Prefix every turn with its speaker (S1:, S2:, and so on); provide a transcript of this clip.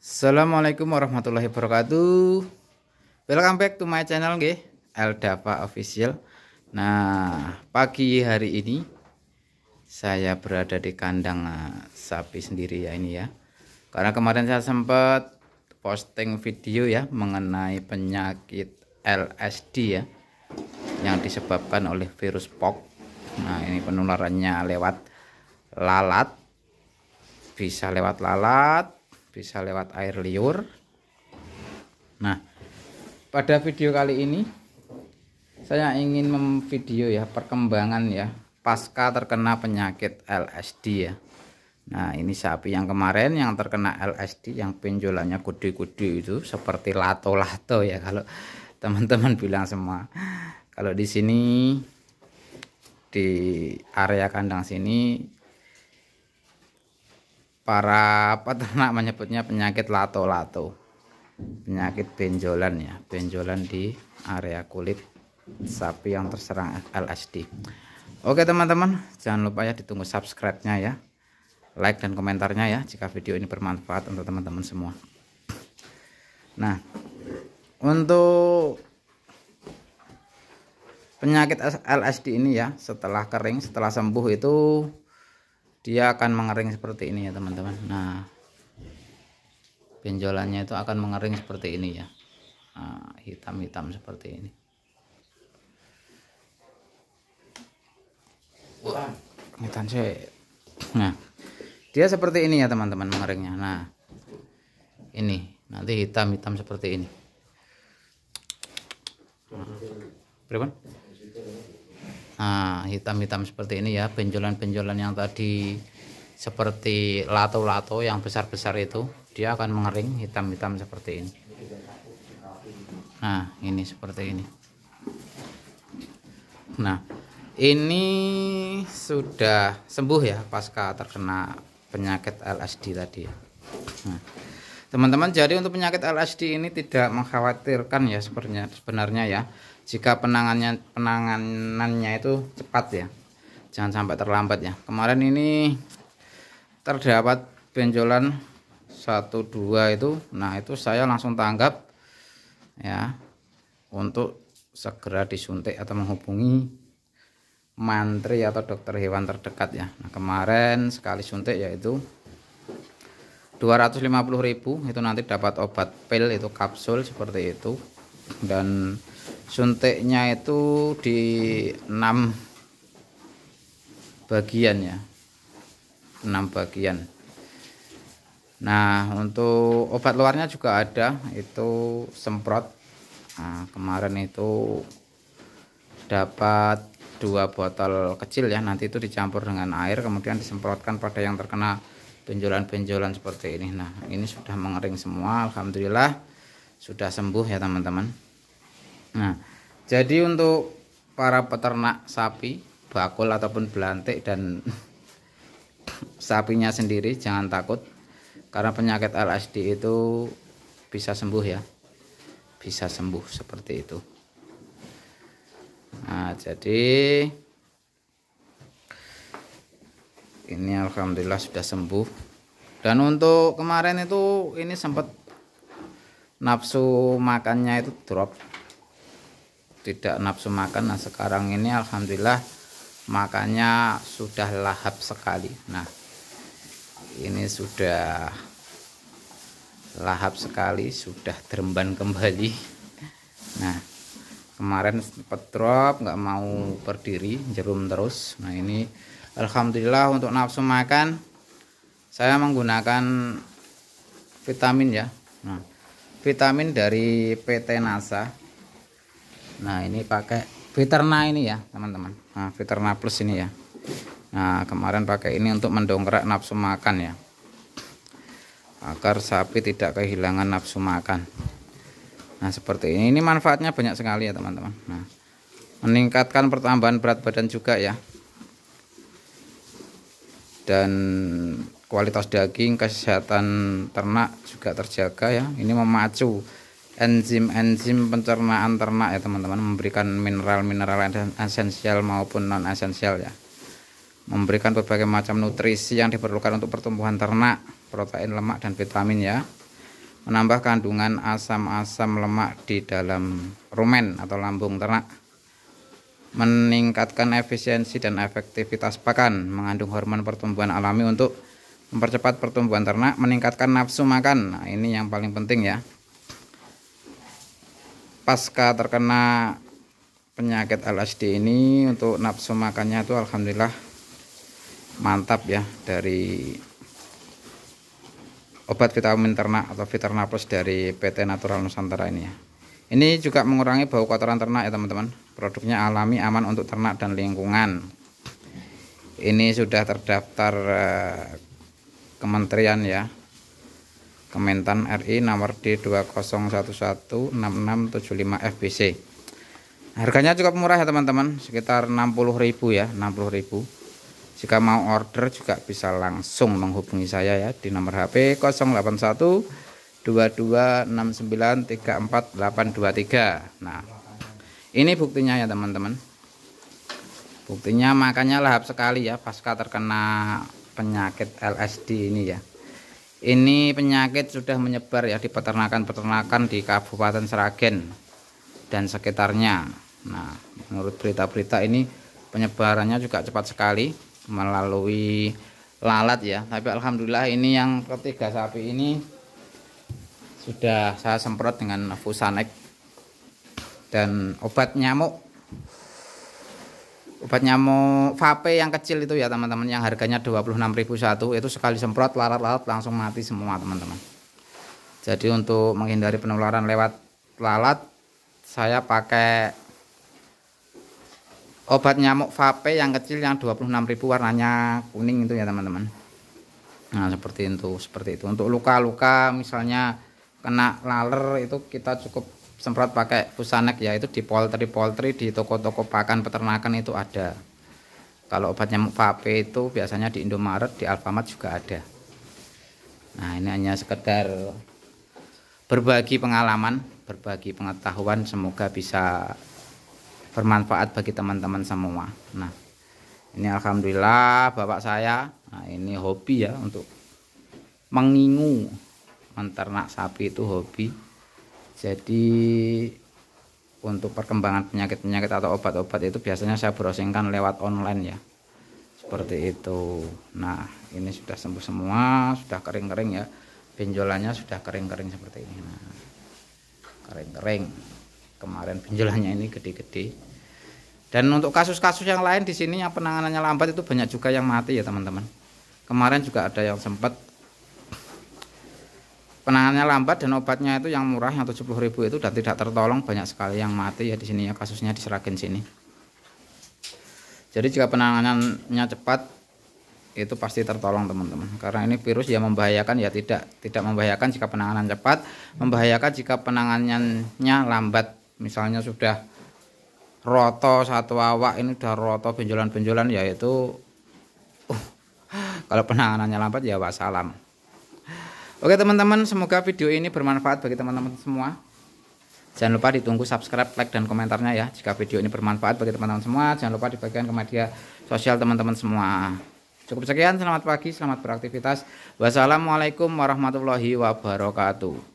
S1: Assalamualaikum warahmatullahi wabarakatuh. Welcome back to my channel g, Eldava Official. Nah, pagi hari ini saya berada di kandang eh, sapi sendiri ya ini ya. Karena kemarin saya sempat posting video ya mengenai penyakit LSD ya yang disebabkan oleh virus pox. Nah, ini penularannya lewat lalat bisa lewat lalat bisa lewat air liur nah pada video kali ini saya ingin memvideo ya perkembangan ya pasca terkena penyakit LSD ya Nah ini sapi yang kemarin yang terkena LSD yang penjualannya gede-gede itu seperti lato-lato ya kalau teman-teman bilang semua kalau di sini di area kandang sini para peternak menyebutnya penyakit lato-lato penyakit benjolan ya benjolan di area kulit sapi yang terserang LSD oke teman-teman jangan lupa ya ditunggu subscribe-nya ya like dan komentarnya ya jika video ini bermanfaat untuk teman-teman semua nah untuk penyakit LSD ini ya setelah kering setelah sembuh itu dia akan mengering seperti ini ya teman-teman nah benjolannya itu akan mengering seperti ini ya nah, hitam-hitam nah, seperti ini wah kemitan nah dia seperti ini ya teman-teman mengeringnya nah ini nanti hitam-hitam seperti ini nah. Ah, hitam-hitam seperti ini ya, benjolan-benjolan yang tadi seperti lato-lato yang besar-besar itu, dia akan mengering hitam-hitam seperti ini. Nah, ini seperti ini. Nah, ini sudah sembuh ya pasca terkena penyakit LSD tadi ya. Nah, teman-teman jadi untuk penyakit LSD ini tidak mengkhawatirkan ya sebenarnya ya jika penangannya penanganannya itu cepat ya jangan sampai terlambat ya kemarin ini terdapat benjolan 12 itu nah itu saya langsung tanggap ya untuk segera disuntik atau menghubungi mantri atau dokter hewan terdekat ya nah, kemarin sekali suntik yaitu 250.000 itu nanti dapat obat pil itu kapsul seperti itu dan suntiknya itu di 6 bagian ya 6 bagian nah untuk obat luarnya juga ada itu semprot nah, kemarin itu dapat dua botol kecil ya nanti itu dicampur dengan air kemudian disemprotkan pada yang terkena benjolan-benjolan seperti ini nah ini sudah mengering semua Alhamdulillah sudah sembuh ya teman-teman Nah, jadi untuk para peternak sapi, bakul ataupun belantik dan sapinya sendiri jangan takut karena penyakit LSD itu bisa sembuh ya. Bisa sembuh seperti itu. Nah, jadi ini alhamdulillah sudah sembuh. Dan untuk kemarin itu ini sempat nafsu makannya itu drop tidak nafsu makan nah sekarang ini alhamdulillah makannya sudah lahap sekali nah ini sudah lahap sekali sudah teremban kembali nah kemarin petrop nggak mau berdiri jerum terus nah ini Alhamdulillah untuk nafsu makan saya menggunakan vitamin ya nah, vitamin dari PT NASA nah ini pakai Viterna ini ya teman-teman nah Viterna plus ini ya nah kemarin pakai ini untuk mendongkrak nafsu makan ya agar sapi tidak kehilangan nafsu makan nah seperti ini ini manfaatnya banyak sekali ya teman-teman nah meningkatkan pertambahan berat badan juga ya dan kualitas daging kesehatan ternak juga terjaga ya ini memacu enzim-enzim pencernaan ternak ya teman-teman memberikan mineral-mineral esensial maupun non esensial ya memberikan berbagai macam nutrisi yang diperlukan untuk pertumbuhan ternak protein lemak dan vitamin ya menambah kandungan asam-asam lemak di dalam rumen atau lambung ternak meningkatkan efisiensi dan efektivitas pakan mengandung hormon pertumbuhan alami untuk mempercepat pertumbuhan ternak meningkatkan nafsu makan nah, ini yang paling penting ya pasca terkena penyakit LSD ini untuk nafsu makannya itu alhamdulillah mantap ya dari obat vitamin ternak atau Viterna Plus dari PT Natural Nusantara ini ya. Ini juga mengurangi bau kotoran ternak ya teman-teman. Produknya alami, aman untuk ternak dan lingkungan. Ini sudah terdaftar eh, kementerian ya Kementan RI nomor D20116675 FBC. Harganya cukup murah ya teman-teman, sekitar 60.000 ya, 60.000. Jika mau order juga bisa langsung menghubungi saya ya di nomor HP 081 2269 34823 Nah, ini buktinya ya teman-teman. Buktinya makanya lahap sekali ya pasca terkena penyakit LSD ini ya. Ini penyakit sudah menyebar ya di peternakan-peternakan di Kabupaten Seragen dan sekitarnya. Nah, menurut berita-berita ini penyebarannya juga cepat sekali melalui lalat ya. Tapi alhamdulillah ini yang ketiga sapi ini sudah saya semprot dengan Fusanek dan obat nyamuk obat nyamuk vape yang kecil itu ya teman-teman yang harganya 26.000 satu itu sekali semprot lalat-lalat langsung mati semua teman-teman jadi untuk menghindari penularan lewat lalat saya pakai obat nyamuk vape yang kecil yang 26.000 warnanya kuning itu ya teman-teman nah seperti itu seperti itu untuk luka-luka misalnya kena laler itu kita cukup Semprot pakai fusanek ya itu di poltri-poltri di toko-toko pakan peternakan itu ada kalau obat nyamuk vape itu biasanya di Indomaret di Alfamart juga ada nah ini hanya sekedar berbagi pengalaman berbagi pengetahuan semoga bisa bermanfaat bagi teman-teman semua nah ini Alhamdulillah bapak saya nah ini hobi ya untuk mengingu menternak sapi itu hobi jadi untuk perkembangan penyakit-penyakit atau obat-obat itu biasanya saya browsingkan lewat online ya seperti itu nah ini sudah sembuh semua sudah kering-kering ya benjolannya sudah kering-kering seperti ini kering nah, kering-kering kemarin benjolannya ini gede-gede dan untuk kasus-kasus yang lain di sini yang penanganannya lambat itu banyak juga yang mati ya teman-teman kemarin juga ada yang sempat penanganannya lambat dan obatnya itu yang murah yang 70.000 itu dan tidak tertolong banyak sekali yang mati ya di sini ya kasusnya di Seragen sini jadi jika penanganannya cepat itu pasti tertolong teman-teman karena ini virus yang membahayakan ya tidak tidak membahayakan jika penanganan cepat membahayakan jika penanganannya lambat misalnya sudah roto satu awak ini sudah roto benjolan-benjolan yaitu uh, kalau penanganannya lambat ya wassalam Oke teman-teman, semoga video ini bermanfaat bagi teman-teman semua. Jangan lupa ditunggu subscribe, like, dan komentarnya ya. Jika video ini bermanfaat bagi teman-teman semua, jangan lupa dibagikan ke media sosial teman-teman semua. Cukup sekian, selamat pagi, selamat beraktivitas. Wassalamualaikum warahmatullahi wabarakatuh.